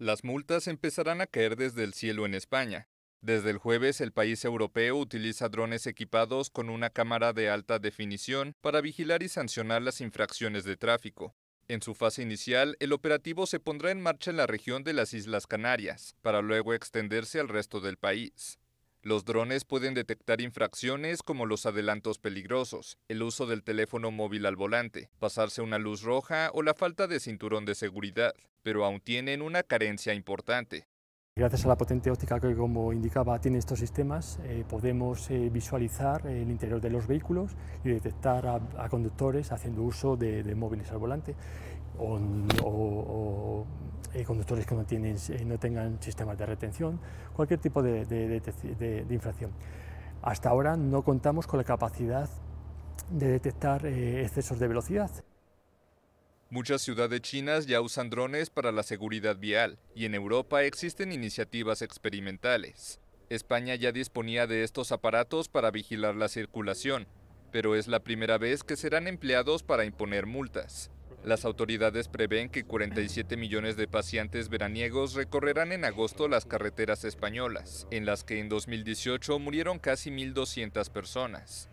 Las multas empezarán a caer desde el cielo en España. Desde el jueves, el país europeo utiliza drones equipados con una cámara de alta definición para vigilar y sancionar las infracciones de tráfico. En su fase inicial, el operativo se pondrá en marcha en la región de las Islas Canarias, para luego extenderse al resto del país. Los drones pueden detectar infracciones como los adelantos peligrosos, el uso del teléfono móvil al volante, pasarse una luz roja o la falta de cinturón de seguridad, pero aún tienen una carencia importante. Gracias a la potente óptica que, como indicaba, tiene estos sistemas, eh, podemos eh, visualizar el interior de los vehículos y detectar a, conductores haciendo uso de, móviles al volante o, o, eh, conductores que no, tienen, eh, no tengan sistemas de retención, cualquier tipo de, infracción. Hasta ahora no contamos con la capacidad de detectar eh, excesos de velocidad. Muchas ciudades chinas ya usan drones para la seguridad vial y en Europa existen iniciativas experimentales. España ya disponía de estos aparatos para vigilar la circulación, pero es la primera vez que serán empleados para imponer multas. Las autoridades prevén que 47 millones de pacientes veraniegos recorrerán en agosto las carreteras españolas, en las que en 2018 murieron casi 1.200 personas.